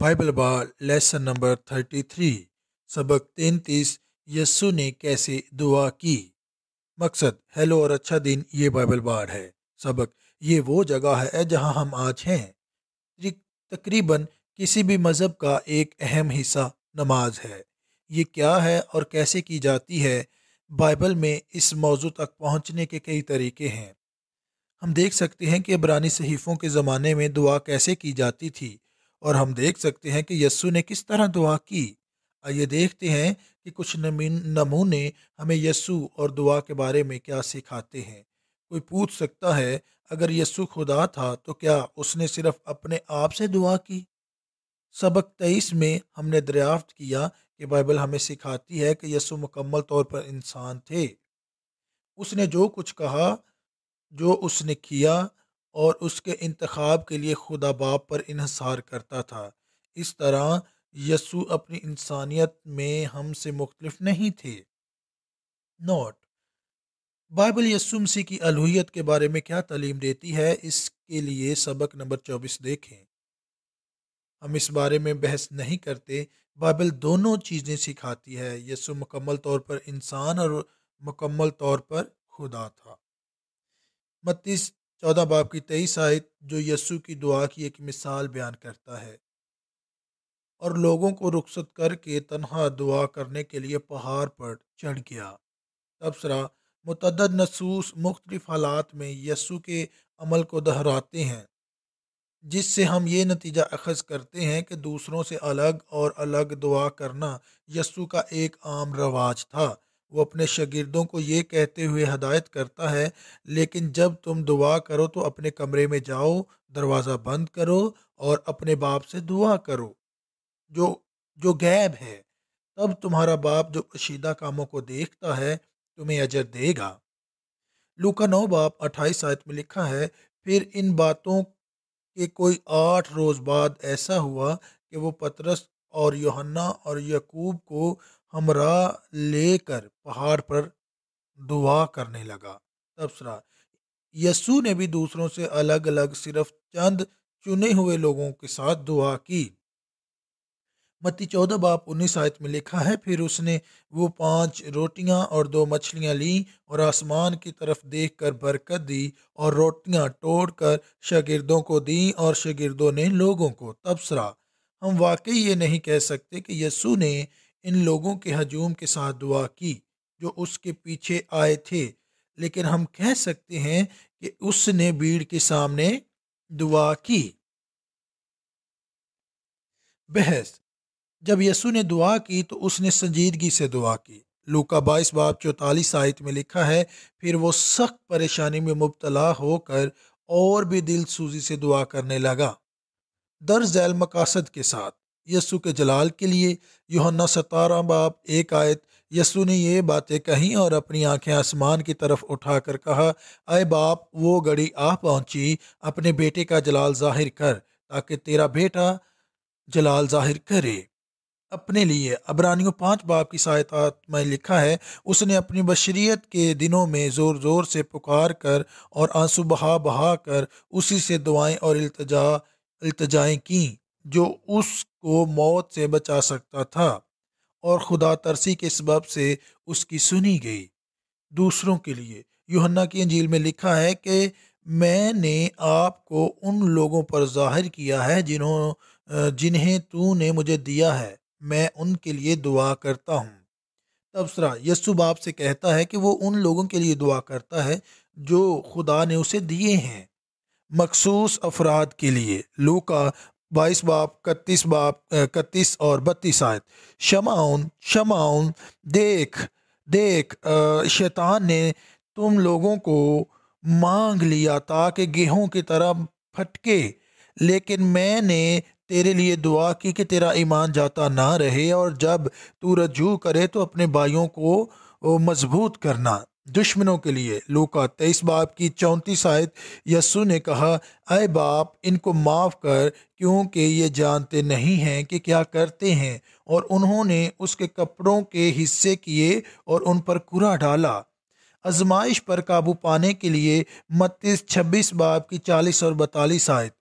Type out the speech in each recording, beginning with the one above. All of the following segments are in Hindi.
बाइबल बार लेसन नंबर थर्टी थ्री सबक तैंतीस यस्सु ने कैसे दुआ की मकसद हेलो और अच्छा दिन ये बाइबल बार है सबक ये वो जगह है जहां हम आज हैं तकरीबन किसी भी मज़हब का एक अहम हिस्सा नमाज है ये क्या है और कैसे की जाती है बाइबल में इस मौजू तक पहुंचने के कई तरीके हैं हम देख सकते हैं कि इबरानी सहीफ़ों के ज़माने में दुआ कैसे की जाती थी और हम देख सकते हैं कि यस्सु ने किस तरह दुआ की आइए देखते हैं कि कुछ नमूने हमें यस्सु और दुआ के बारे में क्या सिखाते हैं कोई पूछ सकता है अगर यस्सु खुदा था तो क्या उसने सिर्फ अपने आप से दुआ की सबक तेईस में हमने दरियाफ्त किया कि बाइबल हमें सिखाती है कि यस्सु मुकम्मल तौर पर इंसान थे उसने जो कुछ कहा जो उसने किया और उसके इंतखब के लिए खुदा बाप पर इहसार करता था इस तरह यसु अपनी इंसानियत में हमसे मुख्तलफ नहीं थे नोट बाइबल यसु मसीह की अलहियत के बारे में क्या तलीम देती है इसके लिए सबक नंबर चौबीस देखें हम इस बारे में बहस नहीं करते बाइबल दोनों चीज़ें सिखाती है यसु मुकम्मल तौर पर इंसान और मुकम्मल तौर पर खुदा था मत्तीस चौदह बाप की तेईस आयत जो यस्सु की दुआ की एक मिसाल बयान करता है और लोगों को रुखसत करके तनहा दुआ करने के लिए पहाड़ पर चढ़ गया तबसरा मतद नसूस मुख्तलिफ हालात में यस्सु के अमल को दोहराते हैं जिससे हम ये नतीजा अखज़ करते हैं कि दूसरों से अलग और अलग दुआ करना यस्सु का एक आम रवाज था वो अपने शागिर्दों को ये कहते हुए हदायत करता है लेकिन जब तुम दुआ करो तो अपने कमरे में जाओ दरवाज़ा बंद करो और अपने बाप से दुआ करो जो जो गैब है तब तुम्हारा बाप जो कशीदा कामों को देखता है तुम्हें अजर देगा लूका नौ बाप अट्ठाईस आयत में लिखा है फिर इन बातों के कोई आठ रोज़ बाद ऐसा हुआ कि वो पतरस और योहन्ना और यकूब को हमरा लेकर पहाड़ पर दुआ करने लगा तबसरा यसु ने भी दूसरों से अलग अलग सिर्फ चंद चुने हुए लोगों के साथ दुआ की मत्ती चौदह बाप उन्नीस आयत में लिखा है फिर उसने वो पांच रोटियां और दो मछलियां ली और आसमान की तरफ देखकर बरकत दी और रोटियां तोड़कर शागिर्दों को दी और शागिर्दों ने लोगों को तबसरा हम वाकई ये नहीं कह सकते कि यसु ने इन लोगों के हजूम के साथ दुआ की जो उसके पीछे आए थे लेकिन हम कह सकते हैं कि उसने भीड़ के सामने दुआ की बहस जब यसु ने दुआ की तो उसने संजीदगी से दुआ की लूका बाईस बाब चौतालीस आयत में लिखा है फिर वो सख्त परेशानी में मुबतला होकर और भी दिल सूजी से दुआ करने लगा दर जैल मकासद के साथ यसु के जलाल के लिए योहन्ना सतारा बाप एक आयत यसु ने ये बातें कहीं और अपनी आंखें आसमान की तरफ उठाकर कहा अय बाप वो घड़ी आ पहुंची अपने बेटे का जलाल जाहिर कर ताकि तेरा बेटा जलाल जाहिर करे अपने लिए अबरानियों पाँच बाप की सहायता में लिखा है उसने अपनी बशरीत के दिनों में ज़ोर ज़ोर से पुकार कर और आंसू बहा बहा कर उसी से दुआएं और अल्तजा अल्तजाएँ की जो उस को मौत से बचा सकता था और खुदा तरसी के सबब से उसकी सुनी गई दूसरों के लिए यूहन्ना की अंजील में लिखा है कि मैंने आपको उन लोगों पर जाहिर किया है जिन्हों जिन्हें तू ने मुझे दिया है मैं उनके लिए दुआ करता हूँ तबसरा यस्सु बाप से कहता है कि वो उन लोगों के लिए दुआ करता है जो खुदा ने उसे दिए हैं मखसूस अफराद के लिए लू का बाईस बाप इकतीस बाप इकतीस और बत्तीस आयत शमाउन शमाउन देख देख शैतान ने तुम लोगों को मांग लिया ताकि गेहूं की तरह फटके लेकिन मैंने तेरे लिए दुआ की कि तेरा ईमान जाता ना रहे और जब तू रजू करे तो अपने भाइयों को मजबूत करना दुश्मनों के लिए लूका तेईस बाप की चौंतीस आयत यस्सु ने कहा अय बाप इनको माफ़ कर क्योंकि ये जानते नहीं हैं कि क्या करते हैं और उन्होंने उसके कपड़ों के हिस्से किए और उन पर कुरा डाला आजमाइश पर काबू पाने के लिए मत्तीस छब्बीस बाप की चालीस और बतालीस आयत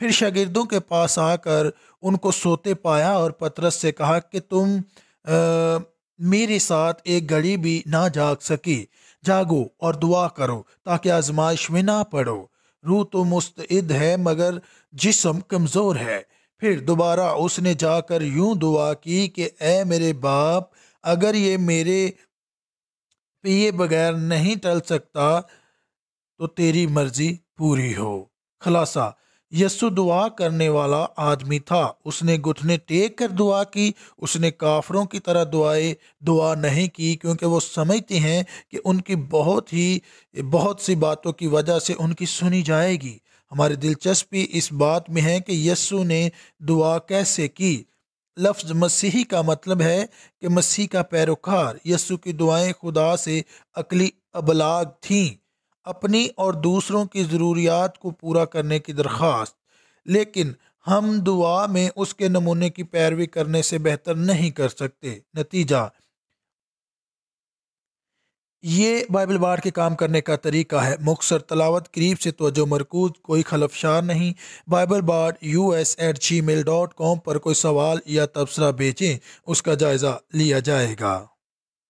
फिर शागिर्दों के पास आकर उनको सोते पाया और पतरस से कहा कि तुम आ, मेरे साथ एक घड़ी भी ना जाग सकी जागो और दुआ करो ताकि आजमाइश में ना पड़ो रूह तो मुस्तद है मगर जिसम कमज़ोर है फिर दोबारा उसने जाकर यूं दुआ की कि ए मेरे बाप अगर ये मेरे पिए बगैर नहीं टल सकता तो तेरी मर्ज़ी पूरी हो खुलासा यस्सु दुआ करने वाला आदमी था उसने घुटने टेक कर दुआ की उसने काफरों की तरह दुआए दुआ नहीं की क्योंकि वो समझते हैं कि उनकी बहुत ही बहुत सी बातों की वजह से उनकी सुनी जाएगी हमारी दिलचस्पी इस बात में है कि यस्सु ने दुआ कैसे की लफ्ज़ मसीही का मतलब है कि मसीह का पैरोकार यस्सु की दुआएं खुदा से अकली अबलाग थीं अपनी और दूसरों की ज़रूरियात को पूरा करने की दरख्वास्त लेकिन हम दुआ में उसके नमूने की पैरवी करने से बेहतर नहीं कर सकते नतीजा ये बाइबल बाढ़ के काम करने का तरीका है मुख्तर तलावत करीब से तोजो मरकूज कोई खलफशार नहीं बाइबल बाढ़ U S at Gmail dot com पर कोई सवाल या तबसरा भेजें उसका जायज़ा लिया जाएगा